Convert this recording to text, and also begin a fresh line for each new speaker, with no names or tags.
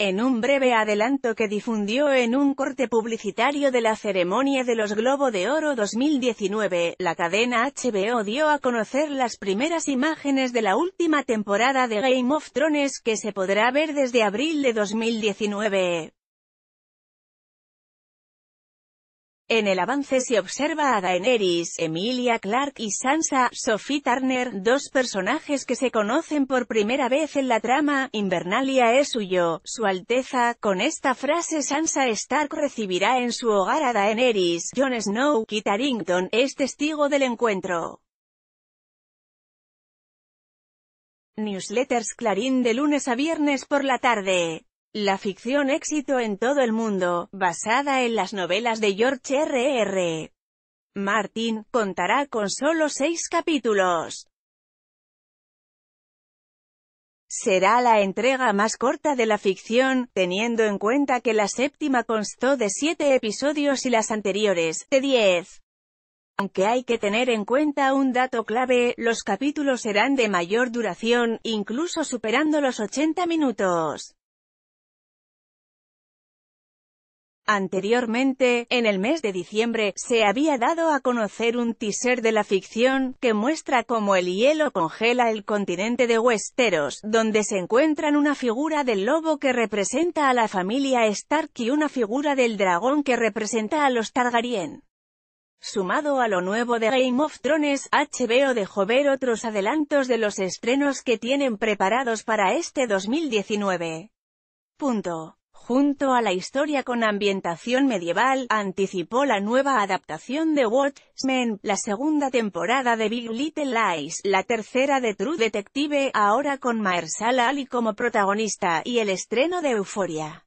en un breve adelanto que difundió en un corte publicitario de la ceremonia de los Globo de Oro 2019, la cadena HBO dio a conocer las primeras imágenes de la última temporada de Game of Thrones que se podrá ver desde abril de 2019. En el avance se observa a Daenerys, Emilia Clark y Sansa, Sophie Turner, dos personajes que se conocen por primera vez en la trama, Invernalia es suyo, su alteza, con esta frase Sansa Stark recibirá en su hogar a Daenerys, Jon Snow, Kit Harington, es testigo del encuentro. Newsletters Clarín de lunes a viernes por la tarde. La ficción éxito en todo el mundo, basada en las novelas de George R. Martin, contará con solo seis capítulos. Será la entrega más corta de la ficción, teniendo en cuenta que la séptima constó de siete episodios y las anteriores, de diez. Aunque hay que tener en cuenta un dato clave, los capítulos serán de mayor duración, incluso superando los 80 minutos. Anteriormente, en el mes de diciembre, se había dado a conocer un teaser de la ficción, que muestra cómo el hielo congela el continente de Westeros, donde se encuentran una figura del lobo que representa a la familia Stark y una figura del dragón que representa a los Targaryen. Sumado a lo nuevo de Game of Thrones, HBO dejó ver otros adelantos de los estrenos que tienen preparados para este 2019. Punto junto a la historia con ambientación medieval, anticipó la nueva adaptación de Watchmen, la segunda temporada de Big Little Lies, la tercera de True Detective, ahora con Mahershala Ali como protagonista, y el estreno de Euforia.